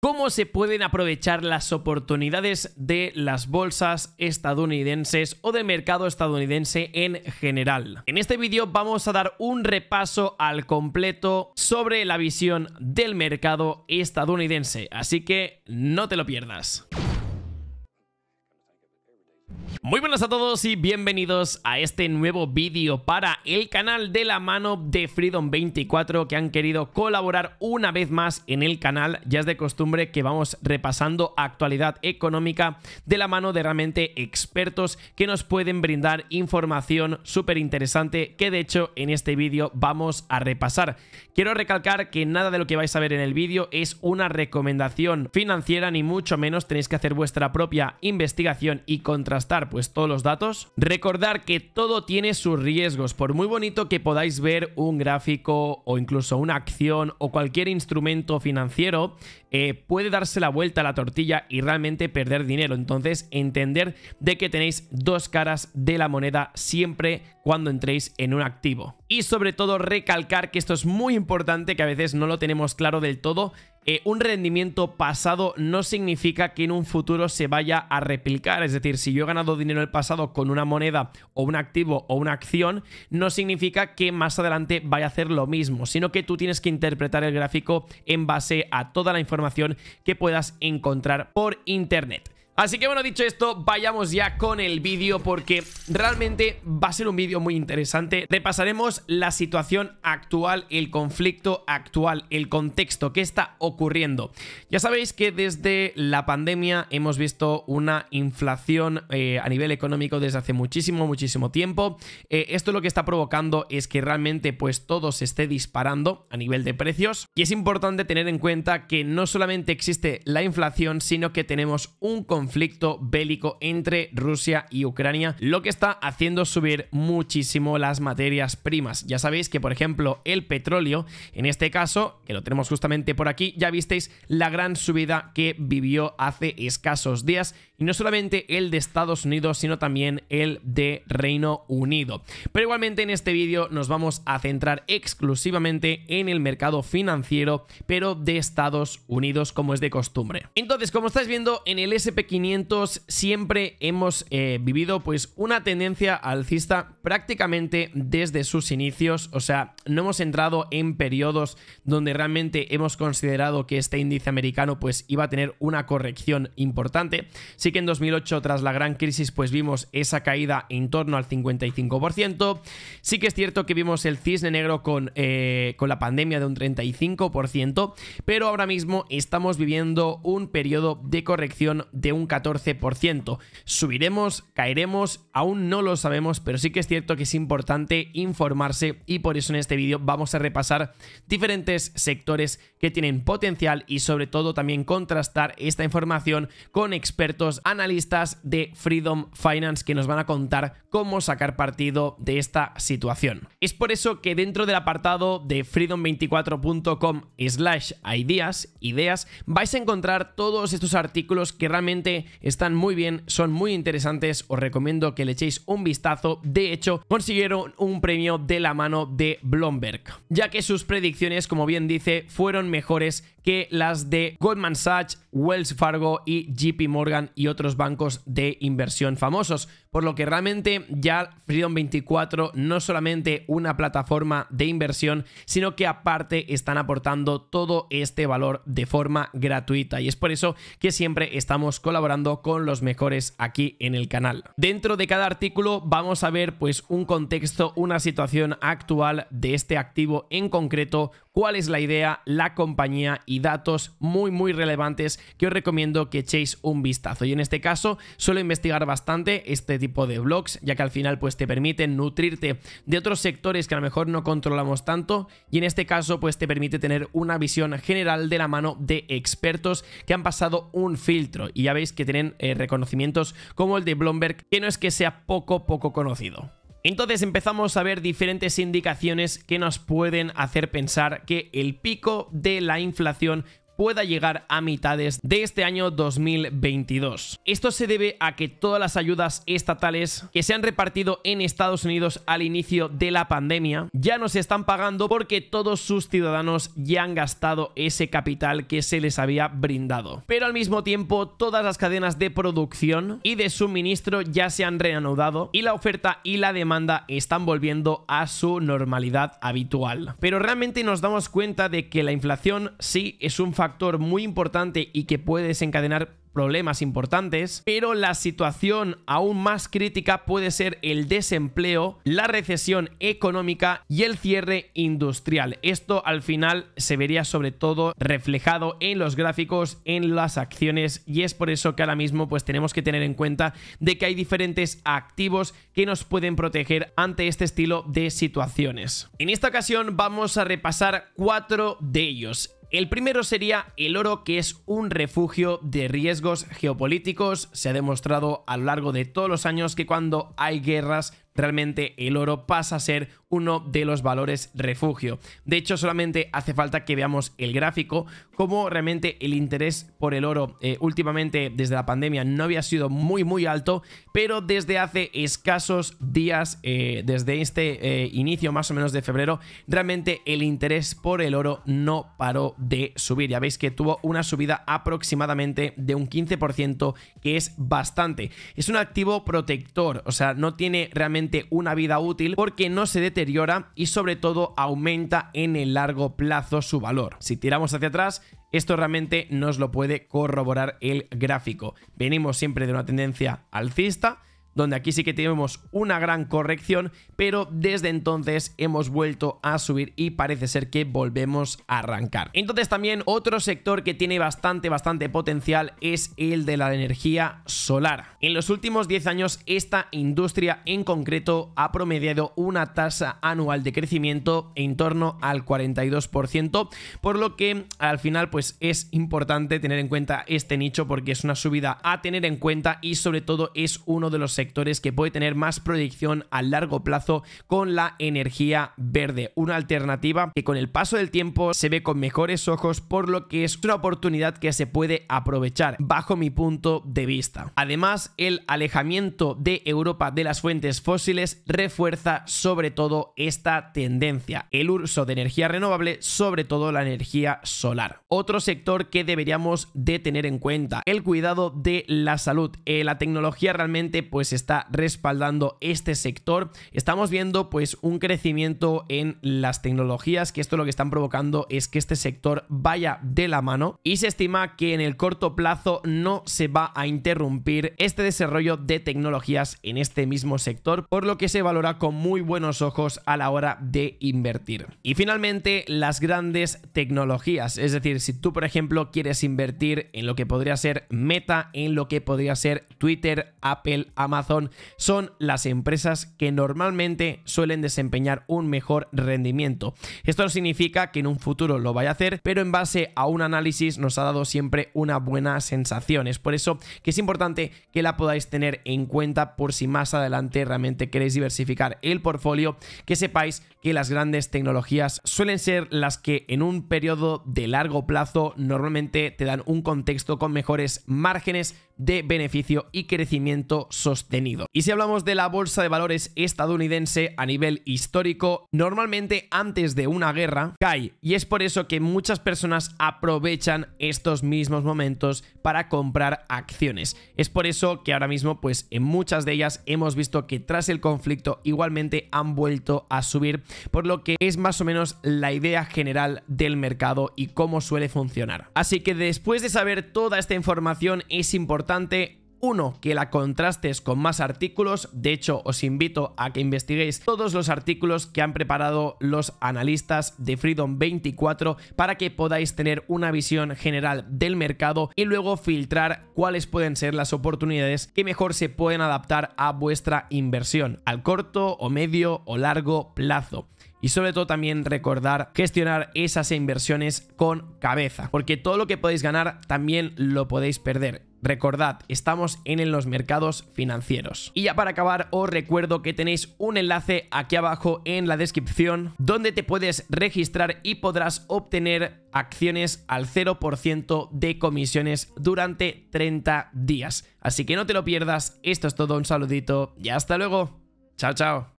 ¿Cómo se pueden aprovechar las oportunidades de las bolsas estadounidenses o del mercado estadounidense en general? En este vídeo vamos a dar un repaso al completo sobre la visión del mercado estadounidense, así que no te lo pierdas. Muy buenas a todos y bienvenidos a este nuevo vídeo para el canal de la mano de Freedom24 que han querido colaborar una vez más en el canal. Ya es de costumbre que vamos repasando actualidad económica de la mano de realmente expertos que nos pueden brindar información súper interesante que de hecho en este vídeo vamos a repasar. Quiero recalcar que nada de lo que vais a ver en el vídeo es una recomendación financiera ni mucho menos tenéis que hacer vuestra propia investigación y contrastar pues todos los datos. Recordar que todo tiene sus riesgos, por muy bonito que podáis ver un gráfico o incluso una acción o cualquier instrumento financiero, eh, puede darse la vuelta a la tortilla y realmente perder dinero. Entonces, entender de que tenéis dos caras de la moneda siempre cuando entréis en un activo y sobre todo recalcar que esto es muy importante, que a veces no lo tenemos claro del todo, eh, un rendimiento pasado no significa que en un futuro se vaya a replicar, es decir, si yo he ganado dinero en el pasado con una moneda o un activo o una acción, no significa que más adelante vaya a hacer lo mismo, sino que tú tienes que interpretar el gráfico en base a toda la información que puedas encontrar por internet. Así que bueno, dicho esto, vayamos ya con el vídeo porque realmente va a ser un vídeo muy interesante. Repasaremos la situación actual, el conflicto actual, el contexto, qué está ocurriendo. Ya sabéis que desde la pandemia hemos visto una inflación eh, a nivel económico desde hace muchísimo, muchísimo tiempo. Eh, esto lo que está provocando es que realmente pues todo se esté disparando a nivel de precios y es importante tener en cuenta que no solamente existe la inflación, sino que tenemos un conflicto conflicto bélico entre Rusia y Ucrania, lo que está haciendo subir muchísimo las materias primas. Ya sabéis que, por ejemplo, el petróleo, en este caso, que lo tenemos justamente por aquí, ya visteis la gran subida que vivió hace escasos días, y no solamente el de Estados Unidos, sino también el de Reino Unido. Pero igualmente en este vídeo nos vamos a centrar exclusivamente en el mercado financiero, pero de Estados Unidos, como es de costumbre. Entonces, como estáis viendo, en el sp 500 siempre hemos eh, vivido pues una tendencia alcista prácticamente desde sus inicios, o sea, no hemos entrado en periodos donde realmente hemos considerado que este índice americano pues iba a tener una corrección importante. Sí que en 2008 tras la gran crisis pues vimos esa caída en torno al 55%. Sí que es cierto que vimos el cisne negro con, eh, con la pandemia de un 35%, pero ahora mismo estamos viviendo un periodo de corrección de un 14%. Subiremos, caeremos, aún no lo sabemos, pero sí que es cierto que es importante informarse y por eso en este vídeo vamos a repasar diferentes sectores que tienen potencial y sobre todo también contrastar esta información con expertos analistas de Freedom Finance que nos van a contar cómo sacar partido de esta situación. Es por eso que dentro del apartado de freedom24.com slash ideas, ideas, vais a encontrar todos estos artículos que realmente están muy bien, son muy interesantes, os recomiendo que le echéis un vistazo. De hecho, consiguieron un premio de la mano de Blog ya que sus predicciones, como bien dice, fueron mejores que las de Goldman Sachs, Wells Fargo y JP Morgan y otros bancos de inversión famosos por lo que realmente ya Freedom 24 no es solamente una plataforma de inversión, sino que aparte están aportando todo este valor de forma gratuita y es por eso que siempre estamos colaborando con los mejores aquí en el canal. Dentro de cada artículo vamos a ver pues un contexto, una situación actual de este activo en concreto, cuál es la idea, la compañía y datos muy muy relevantes que os recomiendo que echéis un vistazo. Y en este caso suelo investigar bastante este tipo de blogs, ya que al final pues te permiten nutrirte de otros sectores que a lo mejor no controlamos tanto y en este caso pues te permite tener una visión general de la mano de expertos que han pasado un filtro y ya veis que tienen eh, reconocimientos como el de Bloomberg que no es que sea poco poco conocido. Entonces empezamos a ver diferentes indicaciones que nos pueden hacer pensar que el pico de la inflación pueda llegar a mitades de este año 2022. Esto se debe a que todas las ayudas estatales que se han repartido en Estados Unidos al inicio de la pandemia ya no se están pagando porque todos sus ciudadanos ya han gastado ese capital que se les había brindado. Pero al mismo tiempo todas las cadenas de producción y de suministro ya se han reanudado y la oferta y la demanda están volviendo a su normalidad habitual. Pero realmente nos damos cuenta de que la inflación sí es un factor factor muy importante y que puede desencadenar problemas importantes, pero la situación aún más crítica puede ser el desempleo, la recesión económica y el cierre industrial. Esto al final se vería sobre todo reflejado en los gráficos, en las acciones y es por eso que ahora mismo pues tenemos que tener en cuenta de que hay diferentes activos que nos pueden proteger ante este estilo de situaciones. En esta ocasión vamos a repasar cuatro de ellos. El primero sería el oro, que es un refugio de riesgos geopolíticos. Se ha demostrado a lo largo de todos los años que cuando hay guerras realmente el oro pasa a ser uno de los valores refugio. De hecho, solamente hace falta que veamos el gráfico, como realmente el interés por el oro eh, últimamente desde la pandemia no había sido muy muy alto, pero desde hace escasos días, eh, desde este eh, inicio más o menos de febrero, realmente el interés por el oro no paró de subir. Ya veis que tuvo una subida aproximadamente de un 15%, que es bastante. Es un activo protector, o sea, no tiene realmente una vida útil porque no se deteriora y sobre todo aumenta en el largo plazo su valor. Si tiramos hacia atrás, esto realmente nos lo puede corroborar el gráfico. Venimos siempre de una tendencia alcista donde aquí sí que tenemos una gran corrección, pero desde entonces hemos vuelto a subir y parece ser que volvemos a arrancar. Entonces también otro sector que tiene bastante, bastante potencial es el de la energía solar. En los últimos 10 años esta industria en concreto ha promediado una tasa anual de crecimiento en torno al 42%, por lo que al final pues es importante tener en cuenta este nicho porque es una subida a tener en cuenta y sobre todo es uno de los sectores que puede tener más proyección a largo plazo con la energía verde. Una alternativa que con el paso del tiempo se ve con mejores ojos, por lo que es una oportunidad que se puede aprovechar, bajo mi punto de vista. Además, el alejamiento de Europa de las fuentes fósiles refuerza sobre todo esta tendencia, el uso de energía renovable, sobre todo la energía solar. Otro sector que deberíamos de tener en cuenta, el cuidado de la salud. Eh, la tecnología realmente pues se está respaldando este sector. Estamos viendo pues un crecimiento en las tecnologías que esto lo que están provocando es que este sector vaya de la mano y se estima que en el corto plazo no se va a interrumpir este desarrollo de tecnologías en este mismo sector, por lo que se valora con muy buenos ojos a la hora de invertir. Y finalmente, las grandes tecnologías, es decir, si tú por ejemplo quieres invertir en lo que podría ser Meta, en lo que podría ser Twitter, Apple, Amazon, Amazon son las empresas que normalmente suelen desempeñar un mejor rendimiento. Esto no significa que en un futuro lo vaya a hacer, pero en base a un análisis nos ha dado siempre una buena sensación. Es por eso que es importante que la podáis tener en cuenta por si más adelante realmente queréis diversificar el portfolio, que sepáis que las grandes tecnologías suelen ser las que en un periodo de largo plazo normalmente te dan un contexto con mejores márgenes de beneficio y crecimiento sostenible y si hablamos de la bolsa de valores estadounidense a nivel histórico, normalmente antes de una guerra cae y es por eso que muchas personas aprovechan estos mismos momentos para comprar acciones. Es por eso que ahora mismo pues en muchas de ellas hemos visto que tras el conflicto igualmente han vuelto a subir, por lo que es más o menos la idea general del mercado y cómo suele funcionar. Así que después de saber toda esta información es importante uno, que la contrastes con más artículos. De hecho, os invito a que investiguéis todos los artículos que han preparado los analistas de Freedom 24 para que podáis tener una visión general del mercado y luego filtrar cuáles pueden ser las oportunidades que mejor se pueden adaptar a vuestra inversión, al corto o medio o largo plazo y sobre todo también recordar gestionar esas inversiones con cabeza, porque todo lo que podéis ganar también lo podéis perder Recordad, estamos en los mercados financieros. Y ya para acabar, os recuerdo que tenéis un enlace aquí abajo en la descripción donde te puedes registrar y podrás obtener acciones al 0% de comisiones durante 30 días. Así que no te lo pierdas, esto es todo, un saludito y hasta luego. Chao, chao.